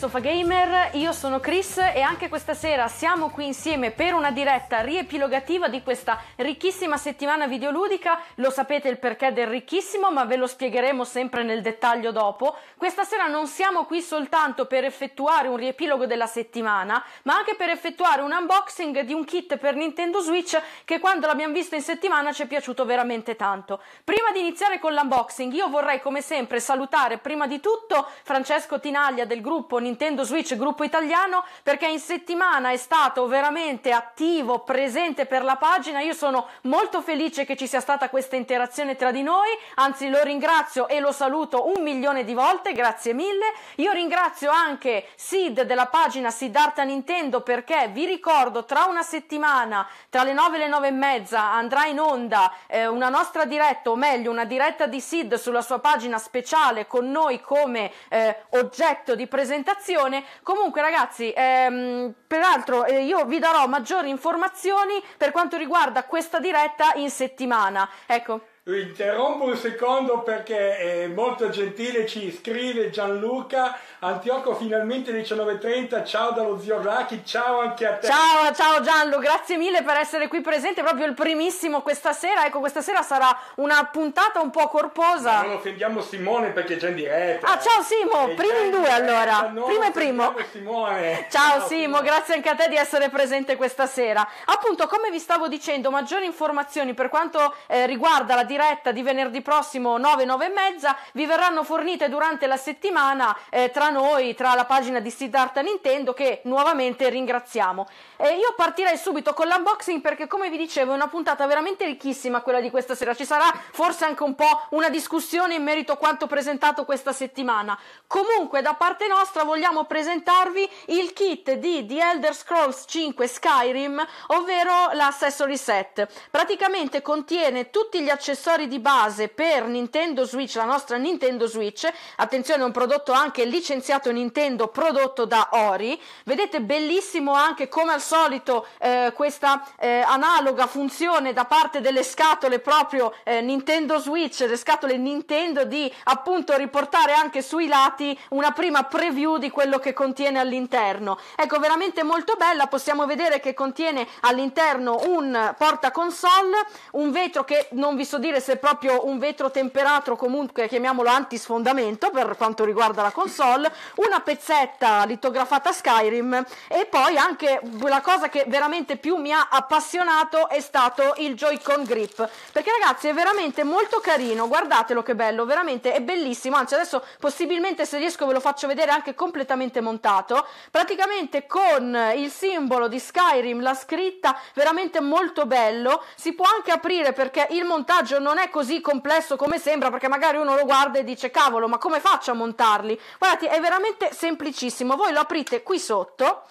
Sofagamer, io sono Chris e anche questa sera siamo qui insieme per una diretta riepilogativa di questa ricchissima settimana videoludica. Lo sapete il perché del ricchissimo, ma ve lo spiegheremo sempre nel dettaglio dopo. Questa sera non siamo qui soltanto per effettuare un riepilogo della settimana, ma anche per effettuare un unboxing di un kit per Nintendo Switch che quando l'abbiamo visto in settimana ci è piaciuto veramente tanto. Prima di iniziare con l'unboxing, io vorrei come sempre salutare prima di tutto Francesco Tinaglia del gruppo Nintendo Nintendo Switch Gruppo Italiano perché in settimana è stato veramente attivo, presente per la pagina. Io sono molto felice che ci sia stata questa interazione tra di noi, anzi lo ringrazio e lo saluto un milione di volte, grazie mille. Io ringrazio anche Sid della pagina Sid Siddhartha Nintendo perché vi ricordo tra una settimana, tra le 9 e le 9 e mezza andrà in onda eh, una nostra diretta, o meglio una diretta di Sid sulla sua pagina speciale con noi come eh, oggetto di presentazione comunicazione. Comunque, ragazzi, ehm, peraltro eh, io vi darò maggiori informazioni per quanto riguarda questa diretta in settimana. Ecco. Interrompo un secondo perché è molto gentile, ci scrive Gianluca, Antioco finalmente 19.30, ciao dallo zio Raki, ciao anche a te. Ciao, ciao Gianlu, grazie mille per essere qui presente, proprio il primissimo questa sera, ecco questa sera sarà una puntata un po' corposa. Ma non offendiamo Simone perché è già in diretta. Ah ciao Simo, è primo in due allora, non primo e primo. Simone. Ciao, ciao Simo, Simone. grazie anche a te di essere presente questa sera. Appunto come vi stavo dicendo, maggiori informazioni per quanto eh, riguarda la diretta diretta di venerdì prossimo 9, 9 e mezza vi verranno fornite durante la settimana eh, tra noi, tra la pagina di Siddhartha Nintendo che nuovamente ringraziamo. Eh, io partirei subito con l'unboxing perché come vi dicevo è una puntata veramente ricchissima quella di questa sera, ci sarà forse anche un po' una discussione in merito a quanto presentato questa settimana. Comunque da parte nostra vogliamo presentarvi il kit di The Elder Scrolls 5 Skyrim, ovvero l'accessory set. Praticamente contiene tutti gli accessori accessori di base per Nintendo Switch, la nostra Nintendo Switch, attenzione è un prodotto anche licenziato Nintendo, prodotto da Ori, vedete bellissimo anche come al solito eh, questa eh, analoga funzione da parte delle scatole proprio eh, Nintendo Switch, le scatole Nintendo di appunto riportare anche sui lati una prima preview di quello che contiene all'interno. Ecco, veramente molto bella, possiamo vedere che contiene all'interno un porta console, un vetro che non vi so dire capire se è proprio un vetro temperato, comunque chiamiamolo antisfondamento per quanto riguarda la console, una pezzetta litografata Skyrim e poi anche la cosa che veramente più mi ha appassionato è stato il Joy-Con Grip, perché ragazzi è veramente molto carino, guardatelo che bello, veramente è bellissimo, anzi adesso possibilmente se riesco ve lo faccio vedere anche completamente montato, praticamente con il simbolo di Skyrim, la scritta veramente molto bello, si può anche aprire perché il montaggio non è così complesso come sembra, perché magari uno lo guarda e dice cavolo, ma come faccio a montarli? Guardate, è veramente semplicissimo. Voi lo aprite qui sotto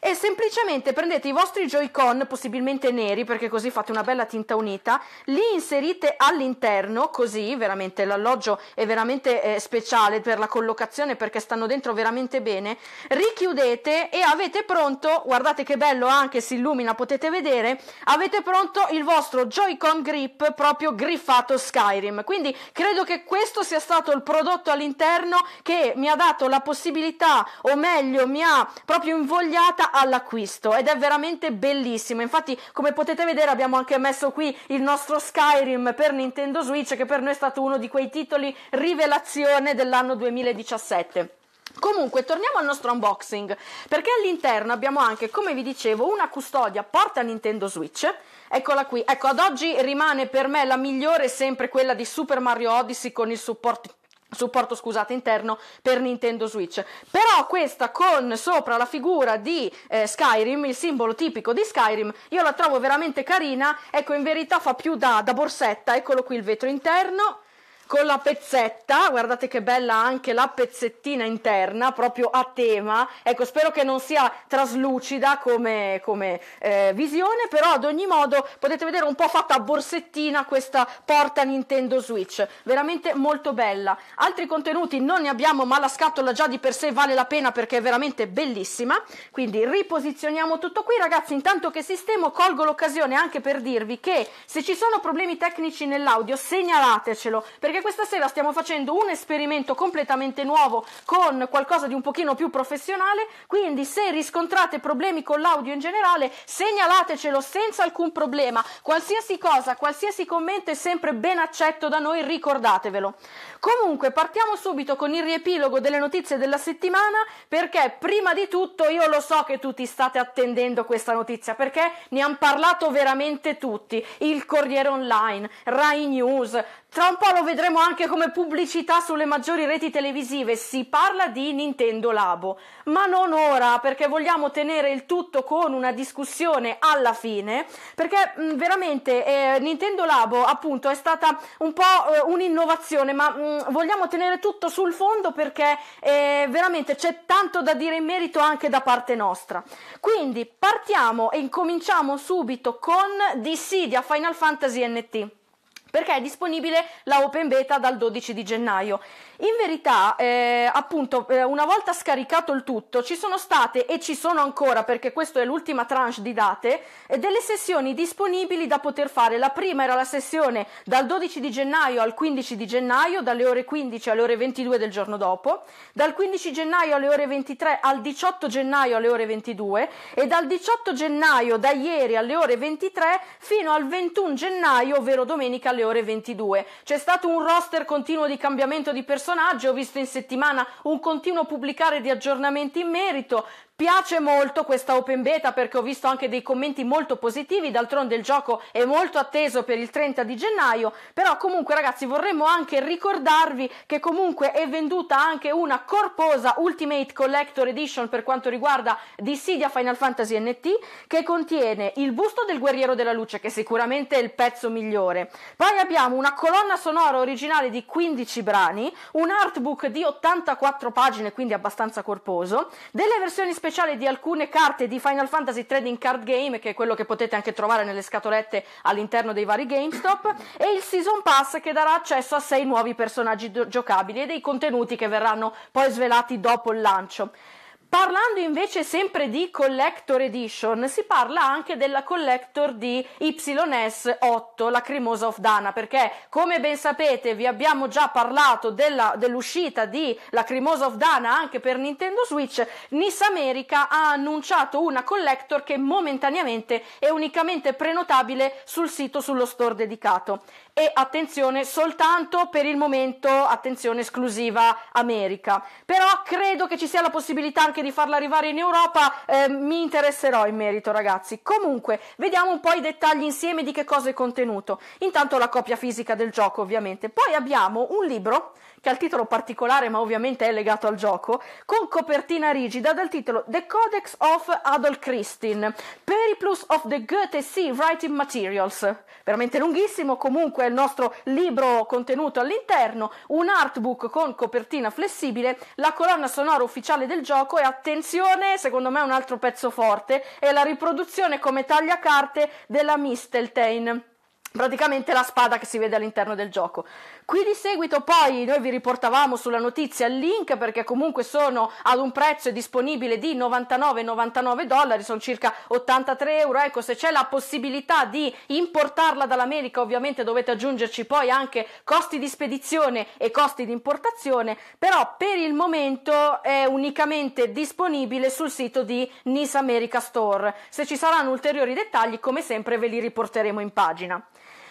e semplicemente prendete i vostri Joy-Con, possibilmente neri, perché così fate una bella tinta unita, li inserite all'interno, così veramente l'alloggio è veramente eh, speciale per la collocazione perché stanno dentro veramente bene, richiudete e avete pronto, guardate che bello anche si illumina, potete vedere, avete pronto il vostro Joy-Con grip proprio griffato Skyrim. Quindi credo che questo sia stato il prodotto all'interno che mi ha dato la possibilità o meglio mi ha proprio invogliata all'acquisto ed è veramente bellissimo. Infatti, come potete vedere, abbiamo anche messo qui il nostro Skyrim per Nintendo Switch, che per noi è stato uno di quei titoli rivelazione dell'anno 2017. Comunque, torniamo al nostro unboxing, perché all'interno abbiamo anche, come vi dicevo, una custodia porta Nintendo Switch. Eccola qui. Ecco, ad oggi rimane per me la migliore sempre quella di Super Mario Odyssey con il supporto supporto scusate interno per Nintendo Switch però questa con sopra la figura di eh, Skyrim il simbolo tipico di Skyrim io la trovo veramente carina ecco in verità fa più da, da borsetta eccolo qui il vetro interno con la pezzetta, guardate che bella anche la pezzettina interna, proprio a tema, ecco spero che non sia traslucida come, come eh, visione, però ad ogni modo potete vedere un po' fatta a borsettina questa porta Nintendo Switch, veramente molto bella. Altri contenuti non ne abbiamo, ma la scatola già di per sé vale la pena perché è veramente bellissima, quindi riposizioniamo tutto qui ragazzi, intanto che sistemo colgo l'occasione anche per dirvi che se ci sono problemi tecnici nell'audio segnalatecelo perché perché questa sera stiamo facendo un esperimento completamente nuovo con qualcosa di un pochino più professionale, quindi se riscontrate problemi con l'audio in generale segnalatecelo senza alcun problema, qualsiasi cosa, qualsiasi commento è sempre ben accetto da noi, ricordatevelo. Comunque partiamo subito con il riepilogo delle notizie della settimana perché prima di tutto io lo so che tutti state attendendo questa notizia perché ne hanno parlato veramente tutti, il Corriere Online, Rai News, tra un po' lo vedremo anche come pubblicità sulle maggiori reti televisive, si parla di Nintendo Labo, ma non ora perché vogliamo tenere il tutto con una discussione alla fine, perché mh, mm, veramente eh, Nintendo Labo appunto è stata un po' eh, un'innovazione, ma mh, mm, vogliamo tenere tutto sul fondo perché eh, veramente c'è tanto da dire in merito anche da parte nostra. Quindi partiamo e incominciamo subito con Dissidia Final Fantasy NT perché è disponibile la open beta dal 12 di gennaio. In verità, eh, appunto, eh, una volta scaricato il tutto, ci sono state e ci sono ancora, perché questa è l'ultima tranche di date, eh, delle sessioni disponibili da poter fare. La prima era la sessione dal 12 di gennaio al 15 di gennaio, dalle ore 15 alle ore 22 del giorno dopo, dal 15 gennaio alle ore 23 al 18 gennaio alle ore 22 e dal 18 gennaio da ieri alle ore 23 fino al 21 gennaio, ovvero domenica alle ore 22. C'è stato un roster continuo di cambiamento di personale personaggio, ho visto in settimana un continuo pubblicare di aggiornamenti in merito, Piace molto questa open beta perché ho visto anche dei commenti molto positivi, d'altronde il gioco è molto atteso per il 30 di gennaio, però comunque ragazzi vorremmo anche ricordarvi che comunque è venduta anche una corposa Ultimate Collector Edition per quanto riguarda Dissidia Final Fantasy NT che contiene il busto del guerriero della luce che sicuramente è il pezzo migliore. Poi abbiamo una colonna sonora originale di 15 brani, un artbook di 84 pagine, quindi abbastanza corposo, delle versioni speciali speciale di alcune carte di Final Fantasy Trading Card Game, che è quello che potete anche trovare nelle scatolette all'interno dei vari GameStop, e il Season Pass che darà accesso a sei nuovi personaggi do- giocabili e dei contenuti che verranno poi svelati dopo il lancio. Parlando invece sempre di Collector Edition, si parla anche della Collector di YS8, la cremosa of Dana, perché come ben sapete vi abbiamo già parlato della, dell'uscita di la cremosa of Dana anche per Nintendo Switch, Niss America ha annunciato una Collector che momentaneamente è unicamente prenotabile sul sito, sullo store dedicato e attenzione soltanto per il momento, attenzione esclusiva America. Però credo che ci sia la possibilità anche di farla arrivare in Europa, eh, mi interesserò in merito ragazzi. Comunque, vediamo un po' i dettagli insieme di che cosa è contenuto. Intanto la copia fisica del gioco ovviamente. Poi abbiamo un libro che ha il titolo particolare ma ovviamente è legato al gioco, con copertina rigida dal titolo The Codex of Adolf Christine, Periplus of the Goethe Sea Writing Materials. Veramente lunghissimo, comunque è il nostro libro contenuto all'interno, un artbook con copertina flessibile, la colonna sonora ufficiale del gioco e attenzione, secondo me è un altro pezzo forte, è la riproduzione come tagliacarte della Misteltein praticamente la spada che si vede all'interno del gioco. Qui di seguito poi noi vi riportavamo sulla notizia il link perché comunque sono ad un prezzo disponibile di 99,99 99 dollari, sono circa 83 euro, ecco se c'è la possibilità di importarla dall'America ovviamente dovete aggiungerci poi anche costi di spedizione e costi di importazione, però per il momento è unicamente disponibile sul sito di Nice America Store. Se ci saranno ulteriori dettagli come sempre ve li riporteremo in pagina.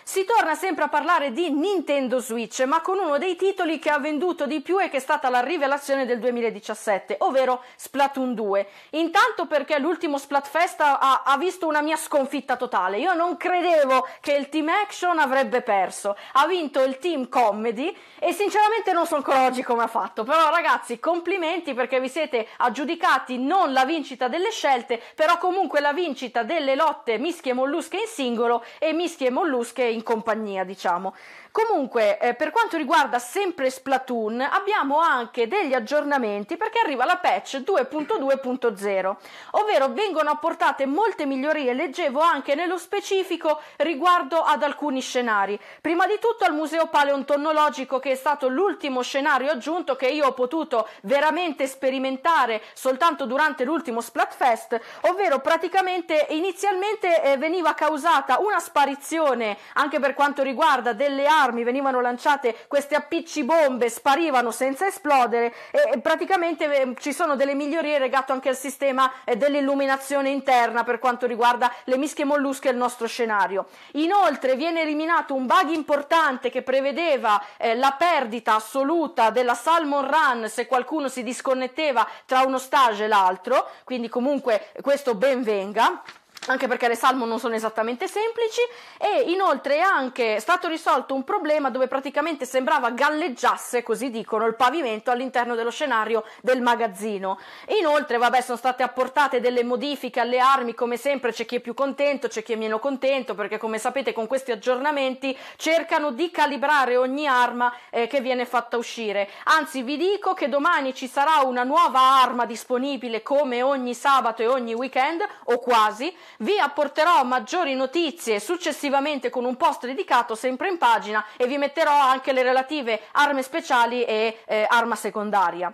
Si torna sempre a parlare di Nintendo Switch, ma con uno dei titoli che ha venduto di più e che è stata la rivelazione del 2017, ovvero Splatoon 2. Intanto perché l'ultimo Splatfest ha, ha visto una mia sconfitta totale. Io non credevo che il team action avrebbe perso. Ha vinto il team comedy e sinceramente non so ancora oggi come ha fatto. Però ragazzi, complimenti perché vi siete aggiudicati non la vincita delle scelte, però comunque la vincita delle lotte mischie mollusche in singolo e mischie mollusche in in compagnia, diciamo. Comunque, eh, per quanto riguarda sempre Splatoon, abbiamo anche degli aggiornamenti perché arriva la patch 2.2.0, ovvero vengono apportate molte migliorie, leggevo anche nello specifico riguardo ad alcuni scenari. Prima di tutto al Museo Paleontonologico che è stato l'ultimo scenario aggiunto che io ho potuto veramente sperimentare soltanto durante l'ultimo Splatfest, ovvero praticamente inizialmente eh, veniva causata una sparizione anche per quanto riguarda delle aree armi, venivano lanciate queste appicci bombe, sparivano senza esplodere e praticamente eh, ci sono delle migliorie legate anche al sistema eh, dell'illuminazione interna per quanto riguarda le mischie mollusche e il nostro scenario. Inoltre viene eliminato un bug importante che prevedeva eh, la perdita assoluta della Salmon Run se qualcuno si disconnetteva tra uno stage e l'altro, quindi comunque questo ben venga anche perché le salmo non sono esattamente semplici e inoltre è anche stato risolto un problema dove praticamente sembrava galleggiasse, così dicono, il pavimento all'interno dello scenario del magazzino. Inoltre, vabbè, sono state apportate delle modifiche alle armi, come sempre c'è chi è più contento, c'è chi è meno contento, perché come sapete con questi aggiornamenti cercano di calibrare ogni arma eh, che viene fatta uscire. Anzi, vi dico che domani ci sarà una nuova arma disponibile come ogni sabato e ogni weekend o quasi vi apporterò maggiori notizie successivamente con un post dedicato sempre in pagina e vi metterò anche le relative armi speciali e eh, arma secondaria.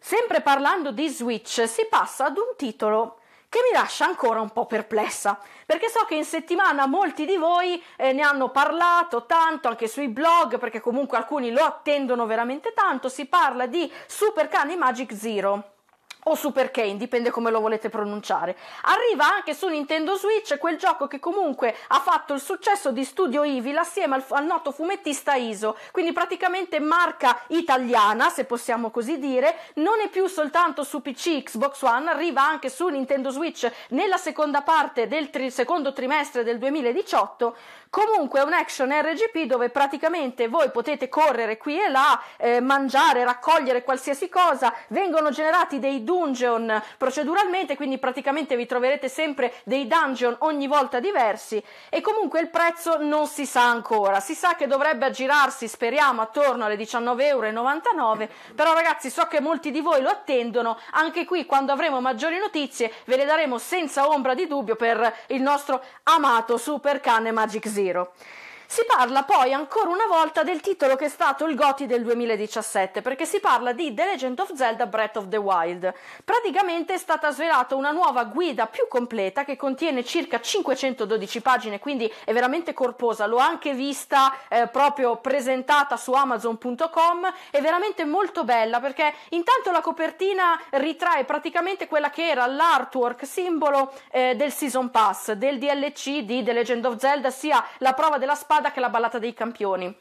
Sempre parlando di Switch, si passa ad un titolo che mi lascia ancora un po' perplessa, perché so che in settimana molti di voi eh, ne hanno parlato tanto anche sui blog, perché comunque alcuni lo attendono veramente tanto, si parla di Super Cane Magic Zero o Super Kane, dipende come lo volete pronunciare. Arriva anche su Nintendo Switch quel gioco che comunque ha fatto il successo di Studio Evil assieme al, al noto fumettista ISO, quindi praticamente marca italiana, se possiamo così dire, non è più soltanto su PC Xbox One, arriva anche su Nintendo Switch nella seconda parte del tri- secondo trimestre del 2018 Comunque è un action RGP dove praticamente voi potete correre qui e là, eh, mangiare, raccogliere qualsiasi cosa, vengono generati dei dungeon proceduralmente, quindi praticamente vi troverete sempre dei dungeon ogni volta diversi e comunque il prezzo non si sa ancora, si sa che dovrebbe aggirarsi, speriamo, attorno alle 19,99€, però ragazzi so che molti di voi lo attendono, anche qui quando avremo maggiori notizie ve le daremo senza ombra di dubbio per il nostro amato Super Cane Magic Z zero. Si parla poi ancora una volta del titolo che è stato il GOTI del 2017, perché si parla di The Legend of Zelda Breath of the Wild. Praticamente è stata svelata una nuova guida più completa che contiene circa 512 pagine, quindi è veramente corposa. L'ho anche vista eh, proprio presentata su Amazon.com, è veramente molto bella perché intanto la copertina ritrae praticamente quella che era l'artwork simbolo eh, del Season Pass, del DLC di The Legend of Zelda, sia la prova della spada ballada che è la ballata dei campioni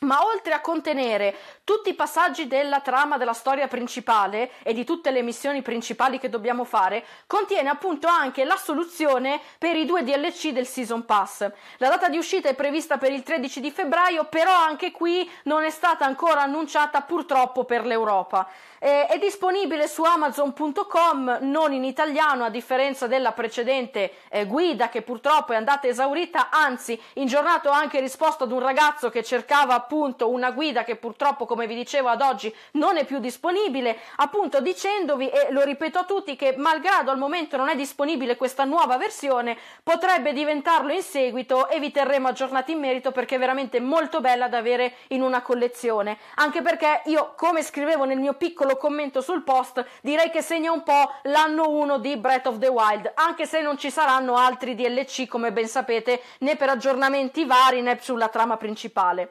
ma oltre a contenere tutti i passaggi della trama della storia principale e di tutte le missioni principali che dobbiamo fare, contiene appunto anche la soluzione per i due DLC del Season Pass. La data di uscita è prevista per il 13 di febbraio, però anche qui non è stata ancora annunciata purtroppo per l'Europa. Eh, è disponibile su amazon.com, non in italiano a differenza della precedente eh, guida che purtroppo è andata esaurita, anzi in giornata ho anche risposto ad un ragazzo che cercava appunto una guida che purtroppo come vi dicevo ad oggi non è più disponibile, appunto dicendovi e lo ripeto a tutti che malgrado al momento non è disponibile questa nuova versione, potrebbe diventarlo in seguito e vi terremo aggiornati in merito perché è veramente molto bella da avere in una collezione, anche perché io come scrivevo nel mio piccolo lo commento sul post, direi che segna un po' l'anno 1 di Breath of the Wild, anche se non ci saranno altri DLC come ben sapete, né per aggiornamenti vari né sulla trama principale.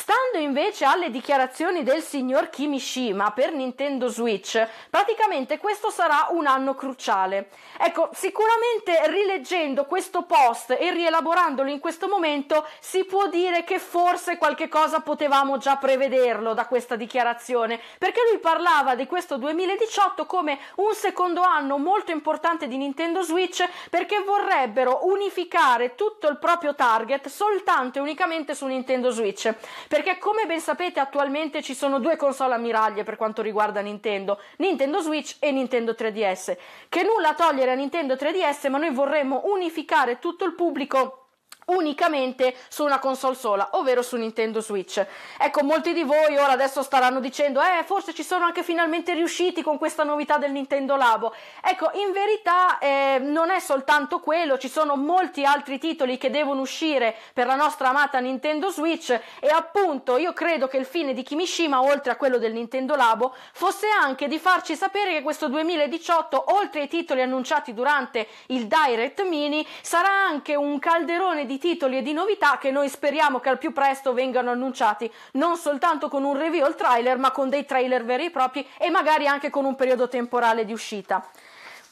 Stando invece alle dichiarazioni del signor Kimishima per Nintendo Switch, praticamente questo sarà un anno cruciale. Ecco, sicuramente rileggendo questo post e rielaborandolo in questo momento si può dire che forse qualche cosa potevamo già prevederlo da questa dichiarazione, perché lui parlava di questo 2018 come un secondo anno molto importante di Nintendo Switch perché vorrebbero unificare tutto il proprio target soltanto e unicamente su Nintendo Switch perché come ben sapete attualmente ci sono due console ammiraglie per quanto riguarda Nintendo, Nintendo Switch e Nintendo 3DS, che nulla a togliere a Nintendo 3DS, ma noi vorremmo unificare tutto il pubblico unicamente su una console sola, ovvero su Nintendo Switch. Ecco, molti di voi ora adesso staranno dicendo, eh, forse ci sono anche finalmente riusciti con questa novità del Nintendo Labo. Ecco, in verità eh, non è soltanto quello, ci sono molti altri titoli che devono uscire per la nostra amata Nintendo Switch e appunto io credo che il fine di Kimishima, oltre a quello del Nintendo Labo, fosse anche di farci sapere che questo 2018, oltre ai titoli annunciati durante il Direct Mini, sarà anche un calderone di titoli e di novità che noi speriamo che al più presto vengano annunciati, non soltanto con un review al trailer, ma con dei trailer veri e propri e magari anche con un periodo temporale di uscita.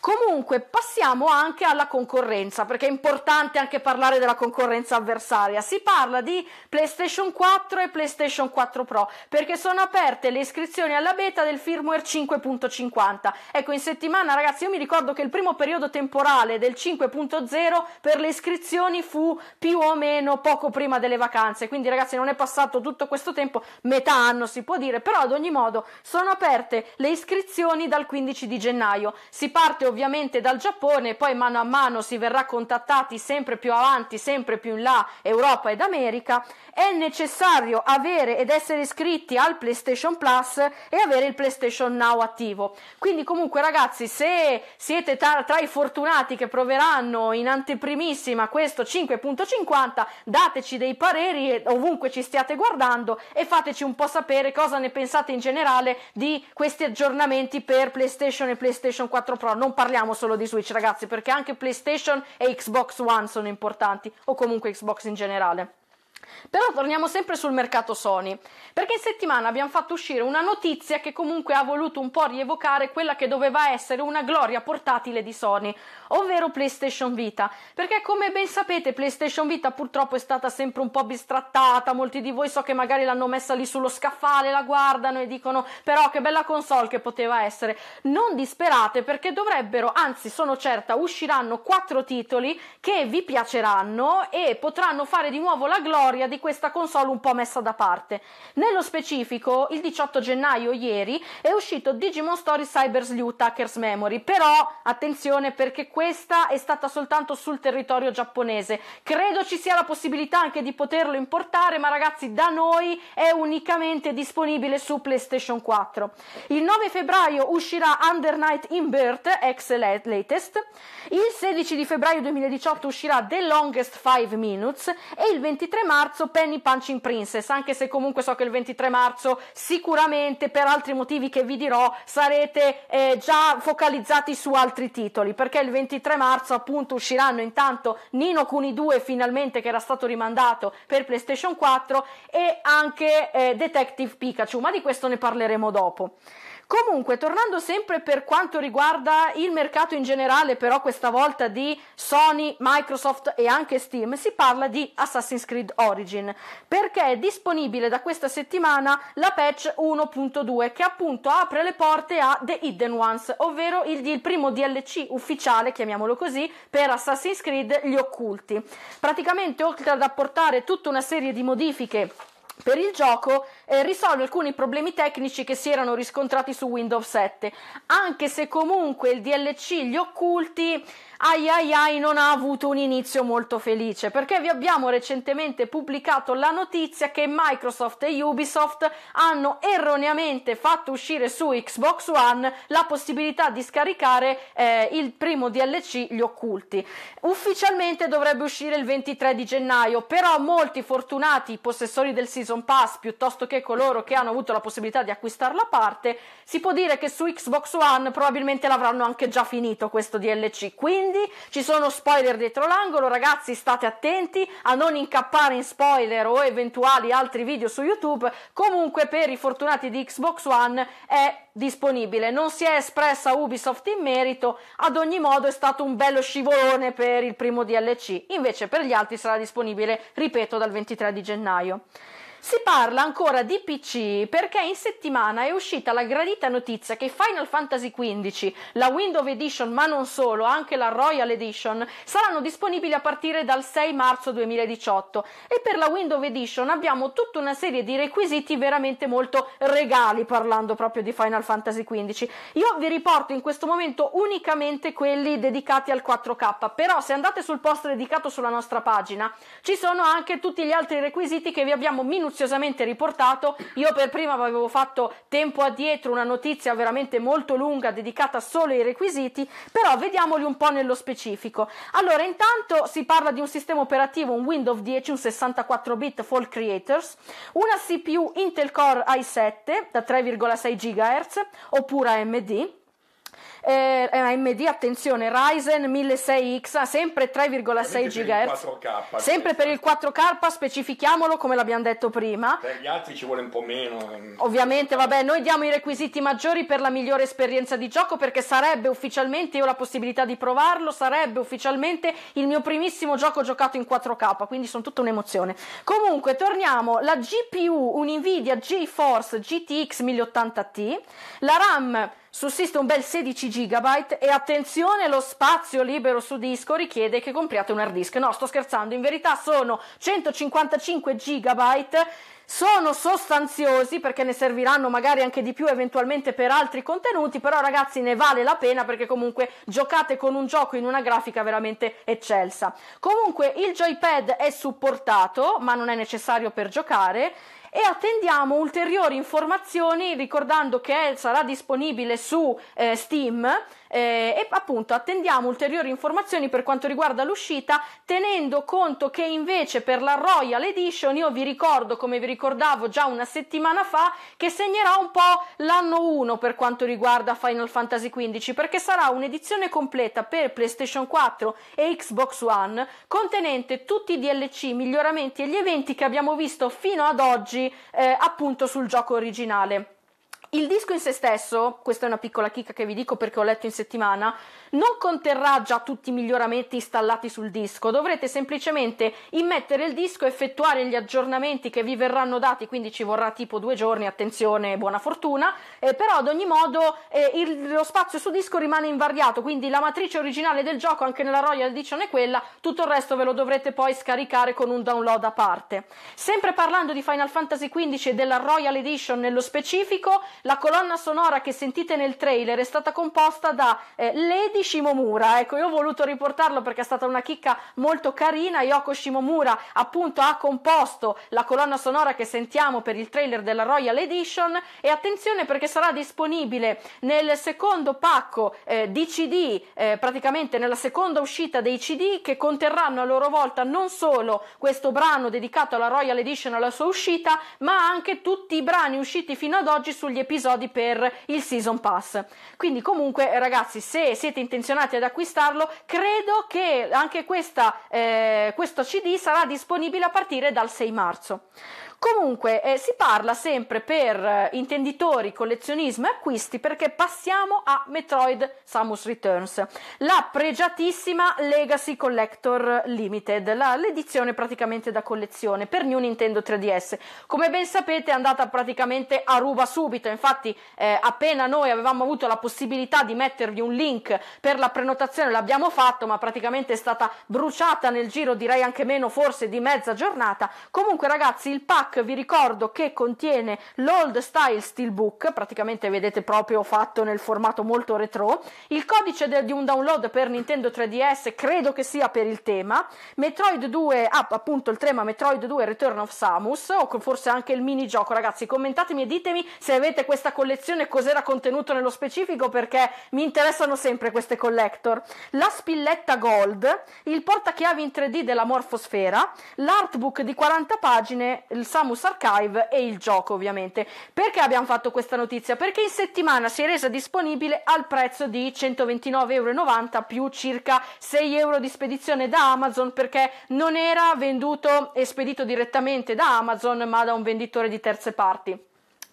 Comunque passiamo anche alla concorrenza, perché è importante anche parlare della concorrenza avversaria. Si parla di PlayStation 4 e PlayStation 4 Pro, perché sono aperte le iscrizioni alla beta del firmware 5.50. Ecco, in settimana, ragazzi, io mi ricordo che il primo periodo temporale del 5.0 per le iscrizioni fu più o meno poco prima delle vacanze, quindi ragazzi non è passato tutto questo tempo, metà anno si può dire, però ad ogni modo sono aperte le iscrizioni dal 15 di gennaio. Si parte ovviamente dal Giappone, poi mano a mano si verrà contattati sempre più avanti, sempre più in là, Europa ed America, è necessario avere ed essere iscritti al PlayStation Plus e avere il PlayStation Now attivo. Quindi comunque ragazzi, se siete tra, tra i fortunati che proveranno in anteprimissima questo 5.50, dateci dei pareri ovunque ci stiate guardando e fateci un po' sapere cosa ne pensate in generale di questi aggiornamenti per PlayStation e PlayStation 4 Pro. Non parliamo solo di Switch, ragazzi, perché anche PlayStation e Xbox One sono importanti, o comunque Xbox in generale. Però torniamo sempre sul mercato Sony, perché in settimana abbiamo fatto uscire una notizia che comunque ha voluto un po' rievocare quella che doveva essere una gloria portatile di Sony, ovvero PlayStation Vita, perché come ben sapete PlayStation Vita purtroppo è stata sempre un po' bistrattata, molti di voi so che magari l'hanno messa lì sullo scaffale, la guardano e dicono però che bella console che poteva essere. Non disperate perché dovrebbero, anzi sono certa, usciranno quattro titoli che vi piaceranno e potranno fare di nuovo la gloria di questa console un po' messa da parte. Nello specifico, il 18 gennaio ieri è uscito Digimon Story Cyber Slew Tucker's Memory, però attenzione perché questa è stata soltanto sul territorio giapponese. Credo ci sia la possibilità anche di poterlo importare, ma ragazzi, da noi è unicamente disponibile su PlayStation 4. Il 9 febbraio uscirà Under Night in Birth, ex latest. Il 16 febbraio 2018 uscirà The Longest 5 Minutes e il 23 marzo marzo Penny Punching Princess, anche se comunque so che il 23 marzo sicuramente per altri motivi che vi dirò sarete eh, già focalizzati su altri titoli, perché il 23 marzo appunto usciranno intanto Nino Kuni 2 finalmente che era stato rimandato per PlayStation 4 e anche eh, Detective Pikachu, ma di questo ne parleremo dopo. Comunque, tornando sempre per quanto riguarda il mercato in generale, però questa volta di Sony, Microsoft e anche Steam, si parla di Assassin's Creed Origin, perché è disponibile da questa settimana la patch 1.2 che appunto apre le porte a The Hidden Ones, ovvero il, il primo DLC ufficiale, chiamiamolo così, per Assassin's Creed Gli Occulti. Praticamente oltre ad apportare tutta una serie di modifiche per il gioco eh, risolve alcuni problemi tecnici che si erano riscontrati su Windows 7, anche se comunque il DLC Gli Occulti ai ai ai non ha avuto un inizio molto felice perché vi abbiamo recentemente pubblicato la notizia che Microsoft e Ubisoft hanno erroneamente fatto uscire su Xbox One la possibilità di scaricare eh, il primo DLC Gli Occulti. Ufficialmente dovrebbe uscire il 23 di gennaio, però molti fortunati possessori del Season Pass piuttosto che coloro che hanno avuto la possibilità di acquistarla a parte, si può dire che su Xbox One probabilmente l'avranno anche già finito questo DLC. Quindi quindi ci sono spoiler dietro l'angolo, ragazzi state attenti a non incappare in spoiler o eventuali altri video su YouTube, comunque per i fortunati di Xbox One è disponibile. Non si è espressa Ubisoft in merito, ad ogni modo è stato un bello scivolone per il primo DLC, invece per gli altri sarà disponibile, ripeto, dal 23 di gennaio. Si parla ancora di PC perché in settimana è uscita la gradita notizia che Final Fantasy XV, la Windows Edition, ma non solo, anche la Royal Edition, saranno disponibili a partire dal 6 marzo 2018 e per la Windows Edition abbiamo tutta una serie di requisiti veramente molto regali parlando proprio di Final Fantasy XV. Io vi riporto in questo momento unicamente quelli dedicati al 4K, però se andate sul post dedicato sulla nostra pagina ci sono anche tutti gli altri requisiti che vi abbiamo minuziosamente minuziosamente riportato. Io per prima avevo fatto tempo addietro una notizia veramente molto lunga dedicata solo ai requisiti, però vediamoli un po' nello specifico. Allora, intanto si parla di un sistema operativo, un Windows 10, un 64 bit for creators, una CPU Intel Core i7 da 3,6 GHz oppure AMD eh, AMD, attenzione, Ryzen 1600X, sempre 3,6 GHz. Sempre per il 4K, specifichiamolo come l'abbiamo detto prima. Per gli altri ci vuole un po' meno. Ehm. Ovviamente, vabbè, noi diamo i requisiti maggiori per la migliore esperienza di gioco perché sarebbe ufficialmente, io ho la possibilità di provarlo, sarebbe ufficialmente il mio primissimo gioco giocato in 4K, quindi sono tutta un'emozione. Comunque, torniamo, la GPU, un Nvidia GeForce GTX 1080T, la RAM Sussiste un bel 16 GB e attenzione, lo spazio libero su disco richiede che compriate un hard disk. No, sto scherzando, in verità sono 155 GB sono sostanziosi perché ne serviranno magari anche di più eventualmente per altri contenuti, però ragazzi ne vale la pena perché comunque giocate con un gioco in una grafica veramente eccelsa. Comunque il joypad è supportato, ma non è necessario per giocare e attendiamo ulteriori informazioni ricordando che sarà disponibile su eh, Steam eh, e appunto attendiamo ulteriori informazioni per quanto riguarda l'uscita tenendo conto che invece per la Royal Edition io vi ricordo come vi ricordavo già una settimana fa che segnerà un po' l'anno 1 per quanto riguarda Final Fantasy XV perché sarà un'edizione completa per PlayStation 4 e Xbox One contenente tutti i DLC, miglioramenti e gli eventi che abbiamo visto fino ad oggi eh, appunto sul gioco originale. Il disco in sé stesso, questa è una piccola chicca che vi dico perché ho letto in settimana, non conterrà già tutti i miglioramenti installati sul disco, dovrete semplicemente immettere il disco, effettuare gli aggiornamenti che vi verranno dati, quindi ci vorrà tipo due giorni, attenzione, buona fortuna, eh, però ad ogni modo eh, il, lo spazio su disco rimane invariato, quindi la matrice originale del gioco anche nella Royal Edition è quella, tutto il resto ve lo dovrete poi scaricare con un download a parte. Sempre parlando di Final Fantasy XV e della Royal Edition nello specifico, la colonna sonora che sentite nel trailer è stata composta da eh, Lady Shimomura. Ecco, io ho voluto riportarlo perché è stata una chicca molto carina. Yoko Shimomura, appunto, ha composto la colonna sonora che sentiamo per il trailer della Royal Edition. E attenzione perché sarà disponibile nel secondo pacco eh, di CD, eh, praticamente nella seconda uscita dei CD, che conterranno a loro volta non solo questo brano dedicato alla Royal Edition alla sua uscita, ma anche tutti i brani usciti fino ad oggi sugli episodi episodi per il Season Pass. Quindi comunque ragazzi, se siete intenzionati ad acquistarlo, credo che anche questa, eh, questo CD sarà disponibile a partire dal 6 marzo. Comunque eh, si parla sempre per eh, intenditori, collezionismo e acquisti perché passiamo a Metroid Samus Returns, la pregiatissima Legacy Collector Limited, la, l'edizione praticamente da collezione per New Nintendo 3DS. Come ben sapete è andata praticamente a ruba subito, infatti eh, appena noi avevamo avuto la possibilità di mettervi un link per la prenotazione l'abbiamo fatto, ma praticamente è stata bruciata nel giro direi anche meno forse di mezza giornata. Comunque ragazzi il pack pack vi ricordo che contiene l'Old Style Steelbook, praticamente vedete proprio fatto nel formato molto retro, il codice de- di un download per Nintendo 3DS, credo che sia per il tema, Metroid 2, ah, appunto il tema Metroid 2 Return of Samus, o forse anche il minigioco, ragazzi, commentatemi e ditemi se avete questa collezione cos'era contenuto nello specifico perché mi interessano sempre queste collector. La spilletta gold, il portachiavi in 3D della morfosfera, l'artbook di 40 pagine, il Samus Archive e il gioco ovviamente. Perché abbiamo fatto questa notizia? Perché in settimana si è resa disponibile al prezzo di 129,90 euro più circa 6 euro di spedizione da Amazon perché non era venduto e spedito direttamente da Amazon ma da un venditore di terze parti.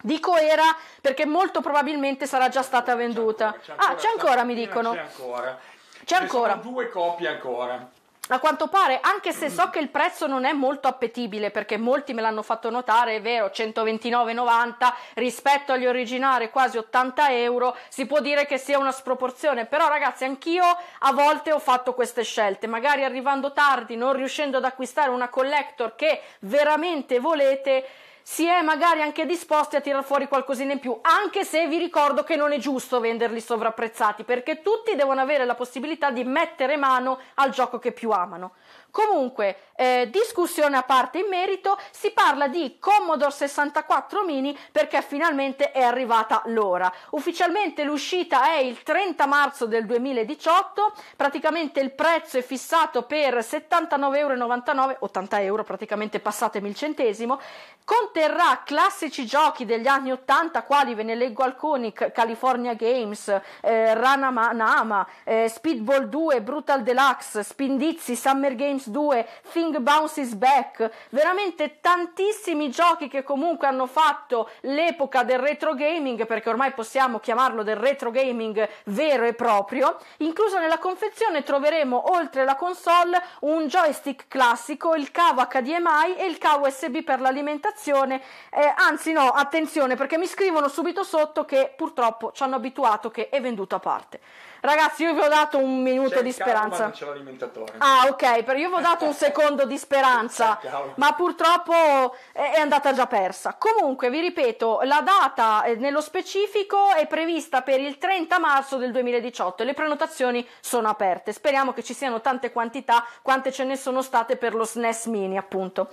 Dico era perché molto probabilmente sarà già stata venduta. C'è ah, ancora, c'è ancora, ah, c'è ancora, mi dicono. C'è ancora. C'è ancora. due copie ancora a quanto pare, anche se so che il prezzo non è molto appetibile, perché molti me l'hanno fatto notare, è vero, 129,90 rispetto agli originari quasi 80 euro, si può dire che sia una sproporzione, però ragazzi anch'io a volte ho fatto queste scelte, magari arrivando tardi, non riuscendo ad acquistare una collector che veramente volete, si è magari anche disposti a tirar fuori qualcosina in più, anche se vi ricordo che non è giusto venderli sovrapprezzati, perché tutti devono avere la possibilità di mettere mano al gioco che più amano. Comunque, eh, discussione a parte in merito, si parla di Commodore 64 mini perché finalmente è arrivata l'ora. Ufficialmente l'uscita è il 30 marzo del 2018, praticamente il prezzo è fissato per 79,99 euro, 80 euro praticamente, passatemi il centesimo, conterrà classici giochi degli anni 80 quali ve ne leggo alcuni, California Games, eh, Rana Nama, eh, Speedball 2, Brutal Deluxe, Spindizzi, Summer Games Bounce 2, Thing Bounces Back, veramente tantissimi giochi che comunque hanno fatto l'epoca del retro gaming, perché ormai possiamo chiamarlo del retro gaming vero e proprio. Incluso nella confezione troveremo oltre la console un joystick classico, il cavo HDMI e il cavo USB per l'alimentazione. Eh, anzi no, attenzione perché mi scrivono subito sotto che purtroppo ci hanno abituato che è venduto a parte. Ragazzi, io vi ho dato un minuto cioè, di speranza. Cavo, ma c'è l'alimentatore. Ah, ok, però io vi ho dato un secondo di speranza, cioè, ma purtroppo è andata già persa. Comunque, vi ripeto, la data eh, nello specifico è prevista per il 30 marzo del 2018 e le prenotazioni sono aperte. Speriamo che ci siano tante quantità quante ce ne sono state per lo SNES Mini, appunto.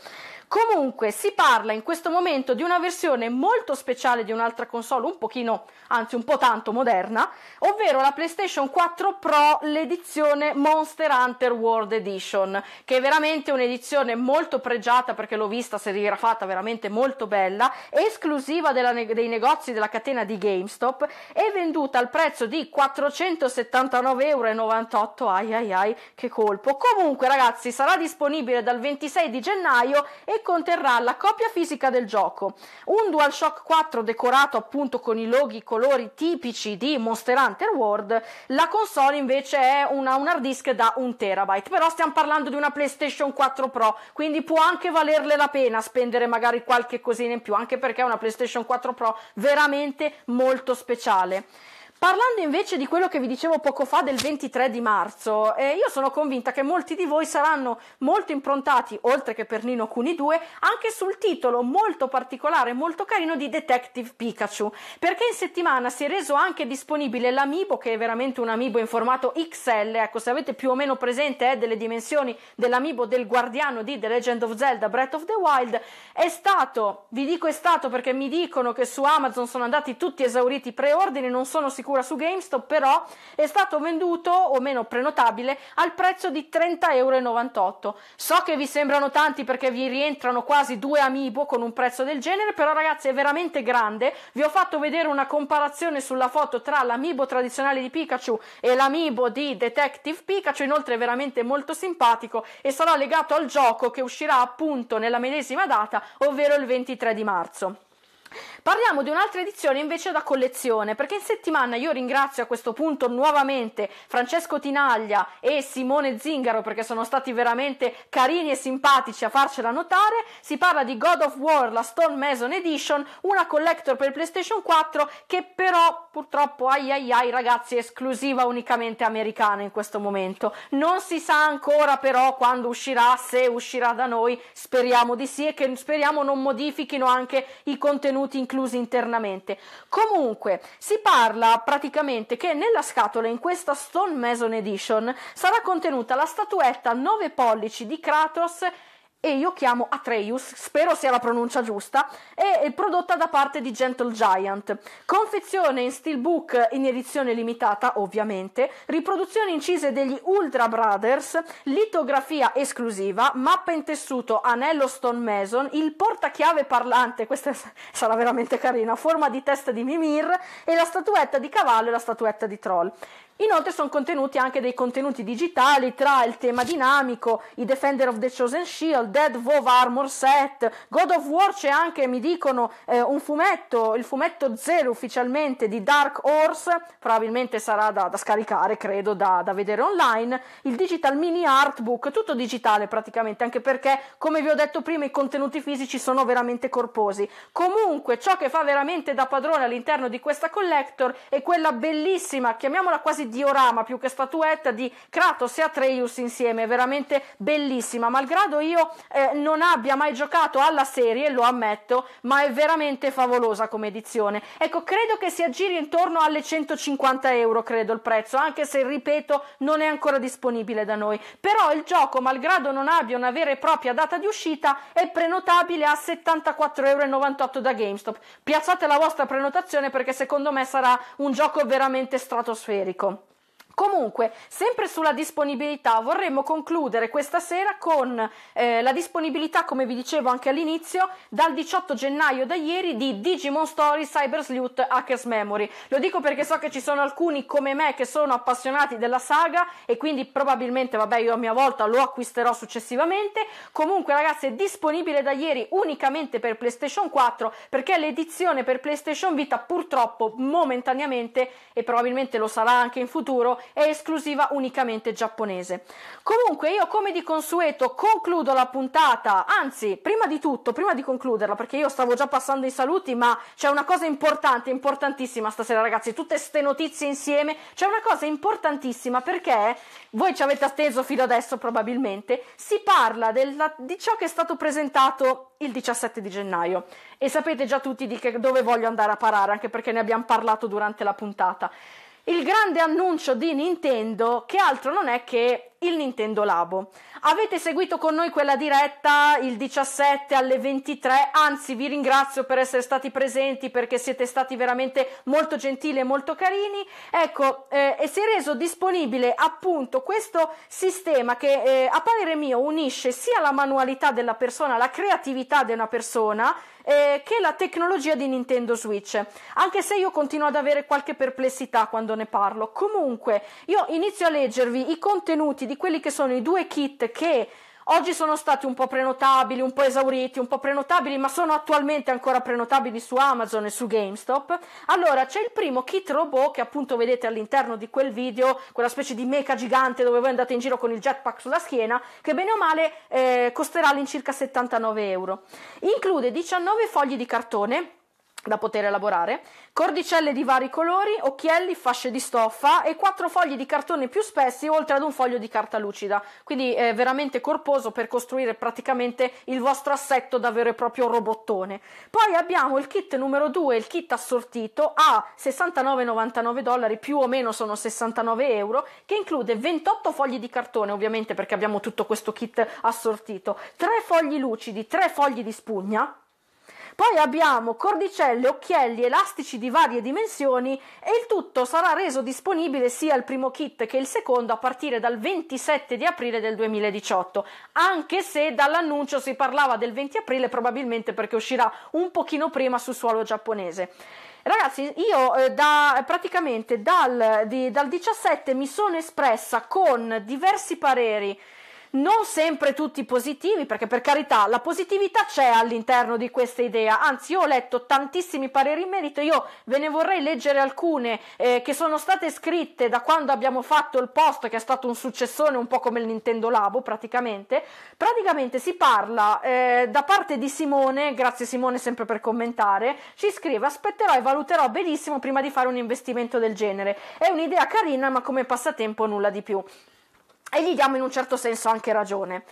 Comunque si parla in questo momento di una versione molto speciale di un'altra console, un pochino, anzi un po' tanto moderna, ovvero la PlayStation 4 Pro, l'edizione Monster Hunter World Edition, che è veramente un'edizione molto pregiata perché l'ho vista serigrafata, veramente molto bella, esclusiva della, dei negozi della catena di GameStop e venduta al prezzo di 479,98 euro. Ai ai ai, che colpo. Comunque ragazzi, sarà disponibile dal 26 di gennaio e conterrà la copia fisica del gioco, un DualShock 4 decorato appunto con i loghi i colori tipici di Monster Hunter World, la console invece è una, un hard disk da 1 terabyte, però stiamo parlando di una PlayStation 4 Pro, quindi può anche valerle la pena spendere magari qualche cosina in più, anche perché è una PlayStation 4 Pro veramente molto speciale. Parlando invece di quello che vi dicevo poco fa del 23 di marzo, eh, io sono convinta che molti di voi saranno molto improntati, oltre che per Nino Cuni 2, anche sul titolo molto particolare, molto carino di Detective Pikachu, perché in settimana si è reso anche disponibile l'amiibo, che è veramente un amiibo in formato XL, ecco se avete più o meno presente eh, delle dimensioni dell'amiibo del guardiano di The Legend of Zelda Breath of the Wild, è stato, vi dico è stato perché mi dicono che su Amazon sono andati tutti esauriti i preordini, non sono sicuro sicura su GameStop, però è stato venduto, o meno prenotabile, al prezzo di 30,98 euro. So che vi sembrano tanti perché vi rientrano quasi due amiibo con un prezzo del genere, però ragazzi è veramente grande. Vi ho fatto vedere una comparazione sulla foto tra l'amiibo tradizionale di Pikachu e l'amiibo di Detective Pikachu, inoltre è veramente molto simpatico e sarà legato al gioco che uscirà appunto nella medesima data, ovvero il 23 di marzo. Parliamo di un'altra edizione invece da collezione, perché in settimana io ringrazio a questo punto nuovamente Francesco Tinaglia e Simone Zingaro perché sono stati veramente carini e simpatici a farcela notare. Si parla di God of War, la Stone Mason Edition, una collector per PlayStation 4 che però purtroppo ai ai ai ragazzi è esclusiva unicamente americana in questo momento. Non si sa ancora però quando uscirà, se uscirà da noi, speriamo di sì e che speriamo non modifichino anche i contenuti contenuti inclusi internamente. Comunque, si parla praticamente che nella scatola, in questa Stone Mason Edition, sarà contenuta la statuetta 9 pollici di Kratos e io chiamo Atreus, spero sia la pronuncia giusta, è prodotta da parte di Gentle Giant. Confezione in steelbook in edizione limitata, ovviamente, riproduzioni incise degli Ultra Brothers, litografia esclusiva, mappa in tessuto anello Stone Mason, il portachiave parlante, questa sarà veramente carina, forma di testa di Mimir e la statuetta di cavallo e la statuetta di troll. Inoltre sono contenuti anche dei contenuti digitali tra il tema dinamico, i Defender of the Chosen Shield, Dead Vov Armor Set, God of War c'è anche, mi dicono, eh, un fumetto, il fumetto zero ufficialmente di Dark Horse, probabilmente sarà da, da scaricare, credo, da, da, vedere online, il digital mini artbook, tutto digitale praticamente, anche perché, come vi ho detto prima, i contenuti fisici sono veramente corposi. Comunque, ciò che fa veramente da padrone all'interno di questa collector è quella bellissima, chiamiamola quasi diorama più che statuetta di Kratos e Atreus insieme, veramente bellissima. Malgrado io eh, non abbia mai giocato alla serie, lo ammetto, ma è veramente favolosa come edizione. Ecco, credo che si aggiri intorno alle 150 euro, credo il prezzo, anche se ripeto non è ancora disponibile da noi. Però il gioco, malgrado non abbia una vera e propria data di uscita, è prenotabile a 74,98 da GameStop. Piazzate la vostra prenotazione perché secondo me sarà un gioco veramente stratosferico. Comunque, sempre sulla disponibilità, vorremmo concludere questa sera con eh, la disponibilità, come vi dicevo anche all'inizio, dal 18 gennaio da ieri di Digimon Story Cyber Sleuth Hackers Memory. Lo dico perché so che ci sono alcuni come me che sono appassionati della saga e quindi probabilmente, vabbè, io a mia volta lo acquisterò successivamente. Comunque, ragazzi, è disponibile da ieri unicamente per PlayStation 4 perché l'edizione per PlayStation Vita purtroppo momentaneamente e probabilmente lo sarà anche in futuro è esclusiva unicamente giapponese. Comunque io come di consueto concludo la puntata, anzi prima di tutto, prima di concluderla perché io stavo già passando i saluti ma c'è una cosa importante, importantissima stasera ragazzi, tutte ste notizie insieme, c'è una cosa importantissima perché voi ci avete atteso fino adesso probabilmente, si parla della, di ciò che è stato presentato il 17 di gennaio e sapete già tutti di che, dove voglio andare a parare anche perché ne abbiamo parlato durante la puntata il grande annuncio di Nintendo, che altro non è che il Nintendo Labo. Avete seguito con noi quella diretta il 17 alle 23, anzi vi ringrazio per essere stati presenti perché siete stati veramente molto gentili e molto carini. Ecco, eh, e si è reso disponibile appunto questo sistema che eh, a parere mio unisce sia la manualità della persona, la creatività di una persona, eh, che la tecnologia di Nintendo Switch, anche se io continuo ad avere qualche perplessità quando ne parlo. Comunque, io inizio a leggervi i contenuti di quelli che sono i due kit che Oggi sono stati un po' prenotabili, un po' esauriti, un po' prenotabili, ma sono attualmente ancora prenotabili su Amazon e su GameStop. Allora c'è il primo kit robot che appunto vedete all'interno di quel video, quella specie di mecha gigante dove voi andate in giro con il jetpack sulla schiena, che bene o male eh, costerà all'incirca 79 euro. Include 19 fogli di cartone da poter elaborare, cordicelle di vari colori, occhielli, fasce di stoffa e quattro fogli di cartone più spessi oltre ad un foglio di carta lucida. Quindi è eh, veramente corposo per costruire praticamente il vostro assetto da vero e proprio robottone. Poi abbiamo il kit numero 2, il kit assortito a 69,99 dollari, più o meno sono 69 euro, che include 28 fogli di cartone, ovviamente perché abbiamo tutto questo kit assortito, 3 fogli lucidi, 3 fogli di spugna, poi abbiamo cordicelle, occhielli, elastici di varie dimensioni e il tutto sarà reso disponibile sia il primo kit che il secondo a partire dal 27 di aprile del 2018, anche se dall'annuncio si parlava del 20 aprile probabilmente perché uscirà un pochino prima sul suolo giapponese. Ragazzi, io eh, da, praticamente dal, di, dal 17 mi sono espressa con diversi pareri non sempre tutti positivi, perché per carità la positività c'è all'interno di questa idea, anzi io ho letto tantissimi pareri in merito, io ve ne vorrei leggere alcune eh, che sono state scritte da quando abbiamo fatto il post, che è stato un successone un po' come il Nintendo Labo praticamente, praticamente si parla eh, da parte di Simone, grazie Simone sempre per commentare, ci scrive aspetterò e valuterò benissimo prima di fare un investimento del genere, è un'idea carina ma come passatempo nulla di più. E gli diamo in un certo senso anche ragione.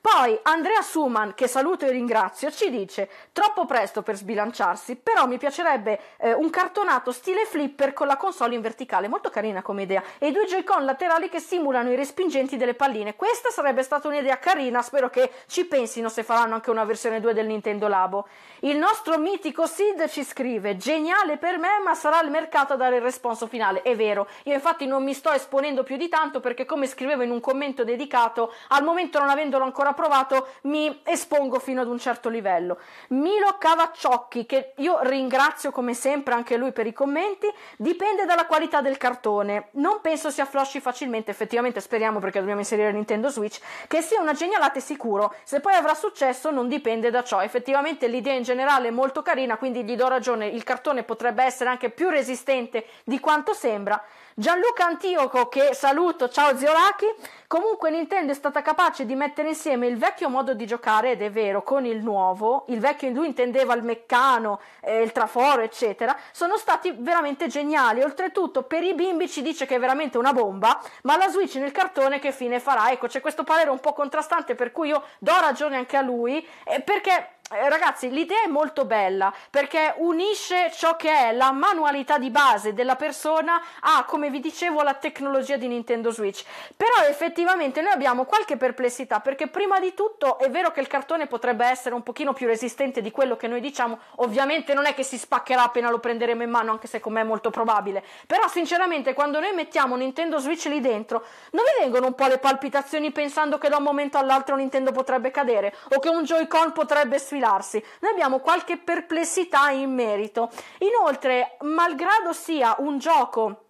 Poi Andrea Suman, che saluto e ringrazio, ci dice: Troppo presto per sbilanciarsi, però mi piacerebbe eh, un cartonato stile flipper con la console in verticale, molto carina come idea, e due Joy-Con laterali che simulano i respingenti delle palline. Questa sarebbe stata un'idea carina, spero che ci pensino se faranno anche una versione 2 del Nintendo Labo. Il nostro mitico Sid ci scrive: Geniale per me, ma sarà il mercato a dare il responso finale. È vero, io infatti non mi sto esponendo più di tanto perché, come scrivevo in un commento dedicato, al momento non avendolo ancora allora provato, mi espongo fino ad un certo livello. Milo Cavacciocchi, che io ringrazio come sempre anche lui per i commenti, dipende dalla qualità del cartone. Non penso si afflosci facilmente, effettivamente speriamo perché dobbiamo inserire Nintendo Switch, che sia una genialata sicuro. Se poi avrà successo non dipende da ciò. Effettivamente l'idea in generale è molto carina, quindi gli do ragione, il cartone potrebbe essere anche più resistente di quanto sembra. Gianluca Antioco, che saluto, ciao Ziolaki. Comunque Nintendo è stata capace di mettere insieme il vecchio modo di giocare, ed è vero, con il nuovo, il vecchio in lui intendeva il meccano, eh, il traforo, eccetera, sono stati veramente geniali. Oltretutto per i bimbi ci dice che è veramente una bomba, ma la Switch nel cartone che fine farà? Ecco, c'è questo parere un po' contrastante per cui io do ragione anche a lui, eh, perché eh, ragazzi, l'idea è molto bella perché unisce ciò che è la manualità di base della persona a, come vi dicevo, la tecnologia di Nintendo Switch. Però effettivamente noi abbiamo qualche perplessità perché prima di tutto è vero che il cartone potrebbe essere un pochino più resistente di quello che noi diciamo, ovviamente non è che si spaccherà appena lo prenderemo in mano, anche se com'è molto probabile. Però sinceramente quando noi mettiamo Nintendo Switch lì dentro, non vi vengono un po' le palpitazioni pensando che da un momento all'altro Nintendo potrebbe cadere o che un Joy-Con potrebbe sfidare profilarsi. Noi abbiamo qualche perplessità in merito. Inoltre, malgrado sia un gioco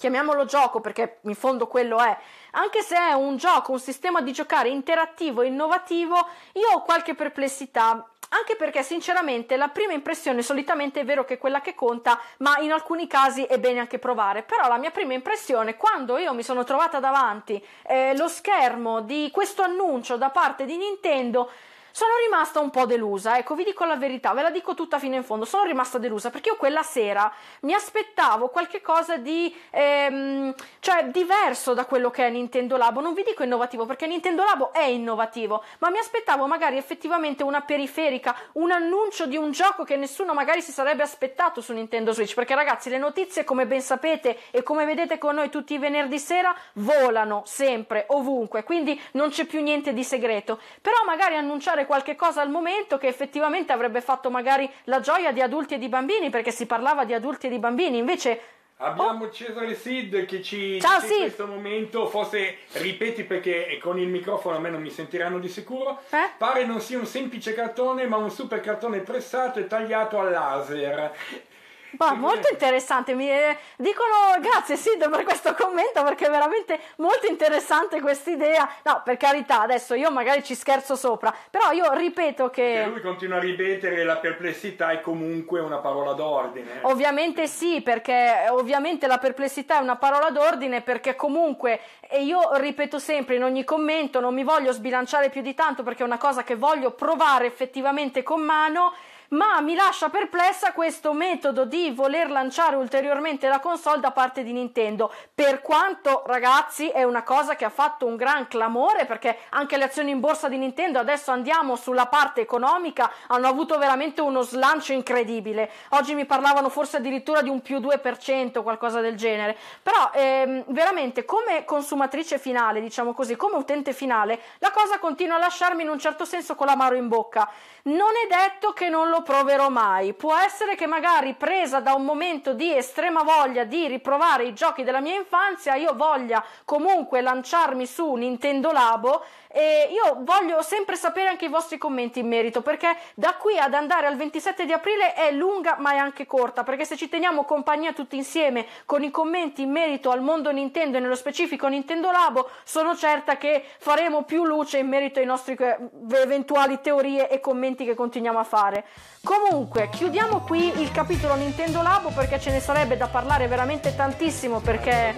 chiamiamolo gioco perché in fondo quello è, anche se è un gioco, un sistema di giocare interattivo e innovativo, io ho qualche perplessità. Anche perché sinceramente la prima impressione solitamente è vero che è quella che conta, ma in alcuni casi è bene anche provare. Però la mia prima impressione, quando io mi sono trovata davanti eh, lo schermo di questo annuncio da parte di Nintendo, sono rimasta un po' delusa, ecco, vi dico la verità, ve la dico tutta fino in fondo. Sono rimasta delusa perché io quella sera mi aspettavo qualcosa di ehm, cioè diverso da quello che è Nintendo Labo. Non vi dico innovativo perché Nintendo Labo è innovativo, ma mi aspettavo magari effettivamente una periferica, un annuncio di un gioco che nessuno magari si sarebbe aspettato su Nintendo Switch. Perché ragazzi, le notizie, come ben sapete e come vedete con noi tutti i venerdì sera, volano sempre, ovunque, quindi non c'è più niente di segreto. Però magari annunciare raccontare qualche cosa al momento che effettivamente avrebbe fatto magari la gioia di adulti e di bambini, perché si parlava di adulti e di bambini, invece Abbiamo oh. Cesare Sid che ci Ciao, in questo momento, forse ripeti perché con il microfono a me non mi sentiranno di sicuro, eh? pare non sia un semplice cartone ma un super cartone pressato e tagliato a laser Bah, molto interessante, mi eh, dicono grazie Sid per questo commento perché è veramente molto interessante questa idea. No, per carità, adesso io magari ci scherzo sopra, però io ripeto che... Perché lui continua a ripetere la perplessità è comunque una parola d'ordine. Ovviamente sì, perché eh, ovviamente la perplessità è una parola d'ordine perché comunque, e io ripeto sempre in ogni commento, non mi voglio sbilanciare più di tanto perché è una cosa che voglio provare effettivamente con mano ma mi lascia perplessa questo metodo di voler lanciare ulteriormente la console da parte di Nintendo, per quanto ragazzi è una cosa che ha fatto un gran clamore perché anche le azioni in borsa di Nintendo adesso andiamo sulla parte economica, hanno avuto veramente uno slancio incredibile. Oggi mi parlavano forse addirittura di un più 2%, qualcosa del genere. Però ehm, veramente come consumatrice finale, diciamo così, come utente finale, la cosa continua a lasciarmi in un certo senso con l'amaro in bocca. Non è detto che non lo lo proverò mai. Può essere che magari presa da un momento di estrema voglia di riprovare i giochi della mia infanzia, io voglia comunque lanciarmi su Nintendo Labo e io voglio sempre sapere anche i vostri commenti in merito, perché da qui ad andare al 27 di aprile è lunga ma è anche corta, perché se ci teniamo compagnia tutti insieme con i commenti in merito al mondo Nintendo e nello specifico Nintendo Labo, sono certa che faremo più luce in merito ai nostri eh, eventuali teorie e commenti che continuiamo a fare. Comunque, chiudiamo qui il capitolo Nintendo Labo perché ce ne sarebbe da parlare veramente tantissimo perché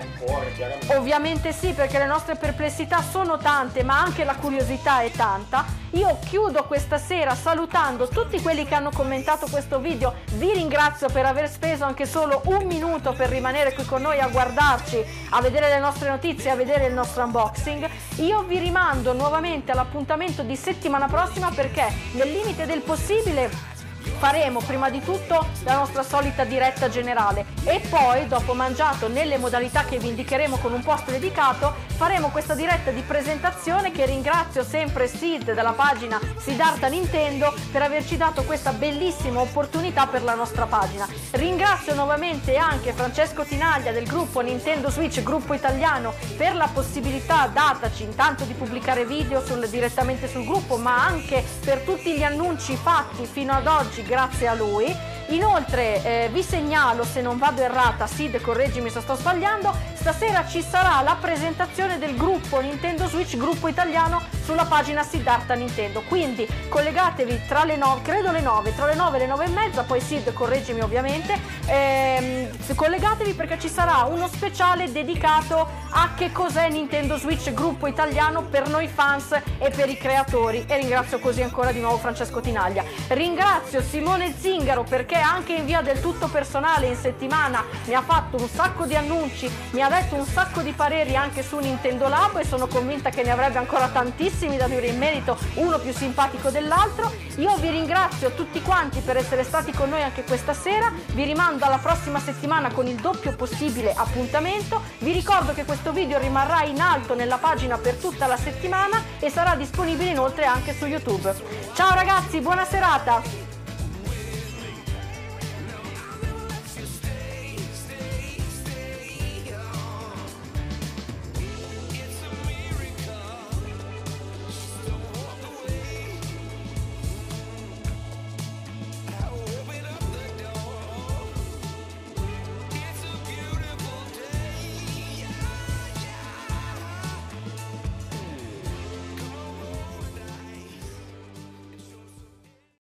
ovviamente sì, perché le nostre perplessità sono tante, ma anche perché la curiosità è tanta. Io chiudo questa sera salutando tutti quelli che hanno commentato questo video, vi ringrazio per aver speso anche solo un minuto per rimanere qui con noi a guardarci, a vedere le nostre notizie, a vedere il nostro unboxing. Io vi rimando nuovamente all'appuntamento di settimana prossima perché nel limite del possibile faremo prima di tutto la nostra solita diretta generale e poi dopo mangiato nelle modalità che vi indicheremo con un post dedicato faremo questa diretta di presentazione che ringrazio sempre Sid della pagina Sidarta Nintendo per averci dato questa bellissima opportunità per la nostra pagina Ringrazio nuovamente anche Francesco Tinaglia del gruppo Nintendo Switch Gruppo Italiano per la possibilità dataci intanto di pubblicare video sul, direttamente sul gruppo ma anche per tutti gli annunci fatti fino ad oggi grazie a lui. Inoltre eh, vi segnalo, se non vado errata, Sid correggimi se sto sbagliando, stasera ci sarà la presentazione del gruppo Nintendo Switch, gruppo italiano, sulla pagina Siddhartha Nintendo. Quindi collegatevi tra le 9, credo le 9, tra le 9 e le 9 e mezza, poi Sid correggimi ovviamente assolutamente ehm, collegatevi perché ci sarà uno speciale dedicato a che cos'è Nintendo Switch gruppo italiano per noi fans e per i creatori e ringrazio così ancora di nuovo Francesco Tinaglia ringrazio Simone Zingaro perché anche in via del tutto personale in settimana mi ha fatto un sacco di annunci mi ha detto un sacco di pareri anche su Nintendo Lab e sono convinta che ne avrebbe ancora tantissimi da dire in merito uno più simpatico dell'altro io vi ringrazio tutti quanti per essere stati con noi anche questa sera vi rimando alla prossima settimana con il doppio possibile appuntamento. Vi ricordo che questo video rimarrà in alto nella pagina per tutta la settimana e sarà disponibile inoltre anche su YouTube. Ciao ragazzi, buona serata!